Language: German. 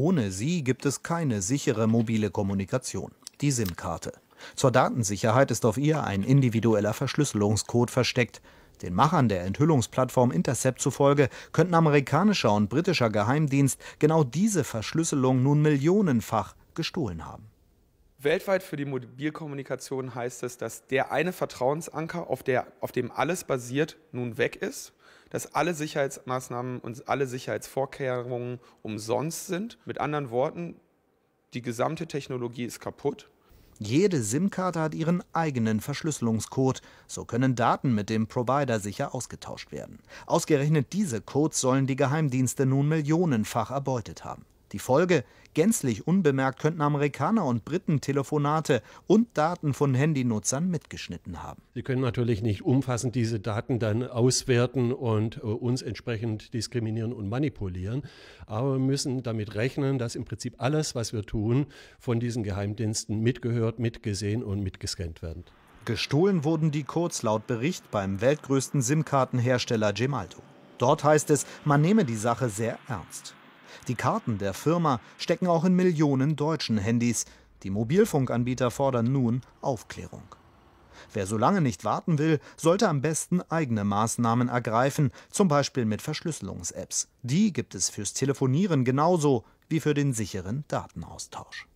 Ohne sie gibt es keine sichere mobile Kommunikation, die SIM-Karte. Zur Datensicherheit ist auf ihr ein individueller Verschlüsselungscode versteckt. Den Machern der Enthüllungsplattform Intercept zufolge könnten amerikanischer und britischer Geheimdienst genau diese Verschlüsselung nun millionenfach gestohlen haben. Weltweit für die Mobilkommunikation heißt es, dass der eine Vertrauensanker, auf, der, auf dem alles basiert, nun weg ist, dass alle Sicherheitsmaßnahmen und alle Sicherheitsvorkehrungen umsonst sind. Mit anderen Worten, die gesamte Technologie ist kaputt. Jede SIM-Karte hat ihren eigenen Verschlüsselungscode. So können Daten mit dem Provider sicher ausgetauscht werden. Ausgerechnet diese Codes sollen die Geheimdienste nun millionenfach erbeutet haben. Die Folge? Gänzlich unbemerkt könnten Amerikaner und Briten Telefonate und Daten von Handynutzern mitgeschnitten haben. Sie können natürlich nicht umfassend diese Daten dann auswerten und äh, uns entsprechend diskriminieren und manipulieren, aber wir müssen damit rechnen, dass im Prinzip alles, was wir tun, von diesen Geheimdiensten mitgehört, mitgesehen und mitgescannt werden. Gestohlen wurden die Codes laut Bericht beim weltgrößten SIM-Kartenhersteller Gemalto. Dort heißt es, man nehme die Sache sehr ernst. Die Karten der Firma stecken auch in Millionen deutschen Handys. Die Mobilfunkanbieter fordern nun Aufklärung. Wer so lange nicht warten will, sollte am besten eigene Maßnahmen ergreifen, zum Beispiel mit Verschlüsselungs-Apps. Die gibt es fürs Telefonieren genauso wie für den sicheren Datenaustausch.